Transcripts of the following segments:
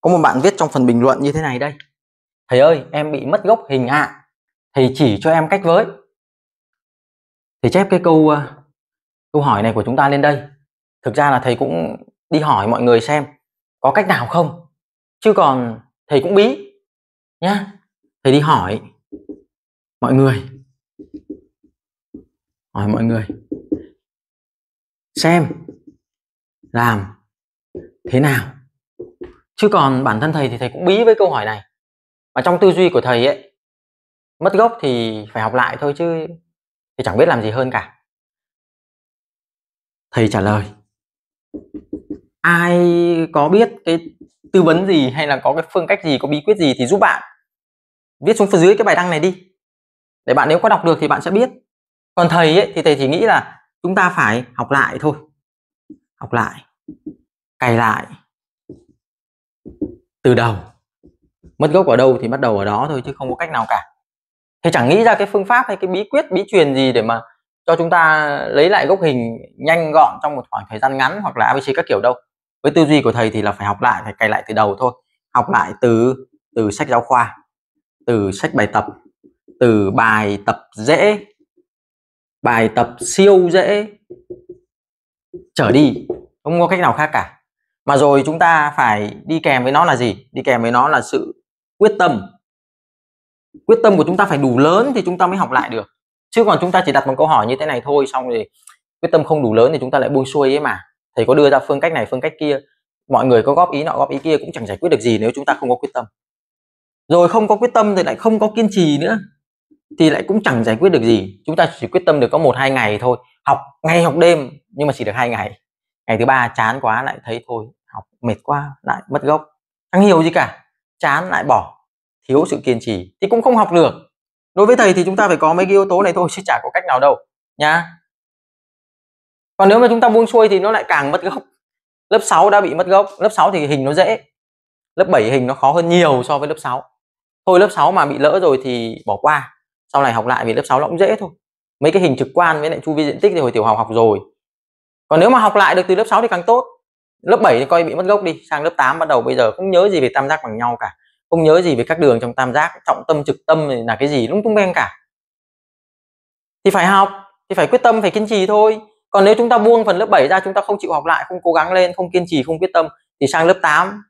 Có một bạn viết trong phần bình luận như thế này đây. Thầy ơi, em bị mất gốc hình ạ. À. Thầy chỉ cho em cách với. Thì chép cái câu ờ, câu hỏi này của chúng ta lên đây. Thực ra là thầy cũng đi hỏi mọi người xem có cách nào không. Chứ còn thầy cũng bí nhá. Thầy đi hỏi mọi người. Hỏi mọi người xem làm thế nào chứ còn bản thân thầy thì thầy cũng bí với câu hỏi này mà trong tư duy của thầy ấy mất gốc thì phải học lại thôi chứ thì chẳng biết làm gì hơn cả thầy trả lời ai có biết cái tư vấn gì hay là có cái phương cách gì có bí quyết gì thì giúp bạn viết xuống phía dưới cái bài đăng này đi để bạn nếu có đọc được thì bạn sẽ biết còn thầy ấy thì thầy chỉ nghĩ là chúng ta phải học lại thôi học lại cày lại từ đầu mất gốc ở đâu thì bắt đầu ở đó thôi chứ không có cách nào cả Thì chẳng nghĩ ra cái phương pháp hay cái bí quyết bí truyền gì để mà cho chúng ta lấy lại gốc hình nhanh gọn trong một khoảng thời gian ngắn hoặc là abc các kiểu đâu với tư duy của thầy thì là phải học lại phải cày lại từ đầu thôi học lại từ từ sách giáo khoa từ sách bài tập từ bài tập dễ bài tập siêu dễ trở đi không có cách nào khác cả mà rồi chúng ta phải đi kèm với nó là gì đi kèm với nó là sự quyết tâm quyết tâm của chúng ta phải đủ lớn thì chúng ta mới học lại được chứ còn chúng ta chỉ đặt một câu hỏi như thế này thôi xong thì quyết tâm không đủ lớn thì chúng ta lại buông xuôi ấy mà thầy có đưa ra phương cách này phương cách kia mọi người có góp ý nọ góp ý kia cũng chẳng giải quyết được gì nếu chúng ta không có quyết tâm rồi không có quyết tâm thì lại không có kiên trì nữa thì lại cũng chẳng giải quyết được gì chúng ta chỉ quyết tâm được có một hai ngày thôi học ngay học đêm nhưng mà chỉ được hai ngày ngày thứ ba chán quá lại thấy thôi học mệt quá lại mất gốc chẳng hiểu gì cả chán lại bỏ thiếu sự kiên trì thì cũng không học được đối với thầy thì chúng ta phải có mấy cái yếu tố này thôi chứ chả có cách nào đâu nha. còn nếu mà chúng ta buông xuôi thì nó lại càng mất gốc lớp 6 đã bị mất gốc lớp 6 thì hình nó dễ lớp 7 hình nó khó hơn nhiều so với lớp 6 thôi lớp 6 mà bị lỡ rồi thì bỏ qua sau này học lại vì lớp 6 nó cũng dễ thôi mấy cái hình trực quan với lại chu vi diện tích thì hồi tiểu học học rồi còn nếu mà học lại được từ lớp 6 thì càng tốt lớp 7 thì coi bị mất gốc đi sang lớp 8 bắt đầu bây giờ không nhớ gì về tam giác bằng nhau cả không nhớ gì về các đường trong tam giác trọng tâm trực tâm là cái gì lung tung beng cả thì phải học thì phải quyết tâm phải kiên trì thôi còn nếu chúng ta buông phần lớp 7 ra chúng ta không chịu học lại không cố gắng lên không kiên trì không quyết tâm thì sang lớp 8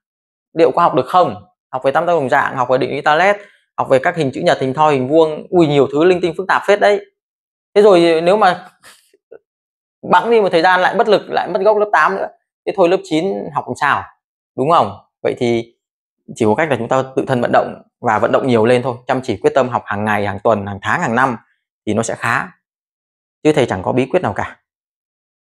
liệu có học được không học về tam giác đồng dạng học về định lý talet học về các hình chữ nhật hình thoi hình vuông ui nhiều thứ linh tinh phức tạp phết đấy thế rồi nếu mà bẵng đi một thời gian lại bất lực lại mất gốc lớp 8 nữa thế thôi lớp 9 học làm sao đúng không vậy thì chỉ có cách là chúng ta tự thân vận động và vận động nhiều lên thôi chăm chỉ quyết tâm học hàng ngày hàng tuần hàng tháng hàng năm thì nó sẽ khá chứ thầy chẳng có bí quyết nào cả